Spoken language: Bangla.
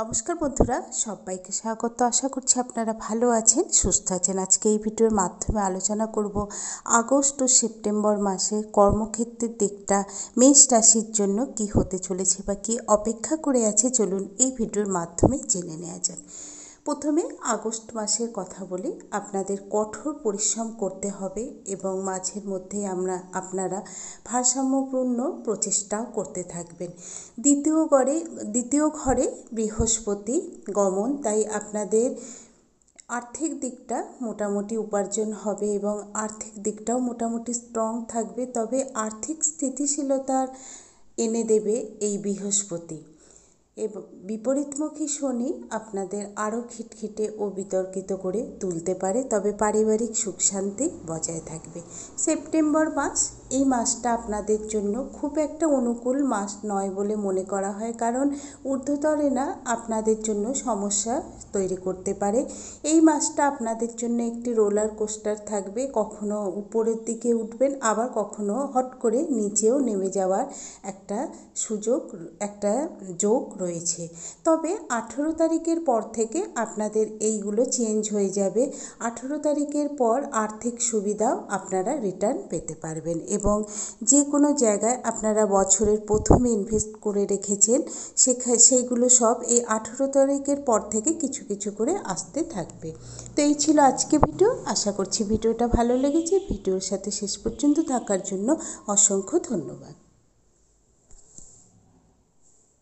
নমস্কার বন্ধুরা সবাইকে স্বাগত আশা করছি আপনারা ভালো আছেন সুস্থ আছেন আজকে এই ভিডিওর মাধ্যমে আলোচনা করব আগস্ট ও সেপ্টেম্বর মাসে কর্মক্ষেত্রের দিকটা মেষ রাশির জন্য কি হতে চলেছে বা কি অপেক্ষা করে আছে চলুন এই ভিডিওর মাধ্যমে জেনে নেওয়া যাক প্রথমে আগস্ট মাসের কথা বলি আপনাদের কঠোর পরিশ্রম করতে হবে এবং মাঝের মধ্যে আমরা আপনারা ভারসাম্যপূর্ণ প্রচেষ্টাও করতে থাকবেন দ্বিতীয় গড়ে দ্বিতীয় ঘরে বৃহস্পতি গমন তাই আপনাদের আর্থিক দিকটা মোটামুটি উপার্জন হবে এবং আর্থিক দিকটাও মোটামুটি স্ট্রং থাকবে তবে আর্থিক স্থিতিশীলতার এনে দেবে এই বৃহস্পতি এবং বিপরীতমুখী শনি আপনাদের আরও খিটখিটে ও বিতর্কিত করে তুলতে পারে তবে পারিবারিক সুখ শান্তি বজায় থাকবে সেপ্টেম্বর মাস এই মাসটা আপনাদের জন্য খুব একটা অনুকূল মাস নয় বলে মনে করা হয় কারণ না আপনাদের জন্য সমস্যা তৈরি করতে পারে এই মাসটা আপনাদের জন্য একটি রোলার কোস্টার থাকবে কখনো উপরের দিকে উঠবেন আবার কখনো হট করে নিচেও নেমে যাওয়ার একটা সুযোগ একটা যোগ রয়েছে তবে আঠেরো তারিখের পর থেকে আপনাদের এইগুলো চেঞ্জ হয়ে যাবে আঠেরো তারিখের পর আর্থিক সুবিধাও আপনারা রিটার্ন পেতে পারবেন এবং যে কোনো জায়গায় আপনারা বছরের প্রথমে ইনভেস্ট করে রেখেছেন সেখানে সেইগুলো সব এই আঠেরো তারিখের পর থেকে কিছু কিছু করে আসতে থাকবে তো এই ছিল আজকে ভিডিও আশা করছি ভিডিওটা ভালো লেগেছে ভিডিওর সাথে শেষ পর্যন্ত থাকার জন্য অসংখ্য ধন্যবাদ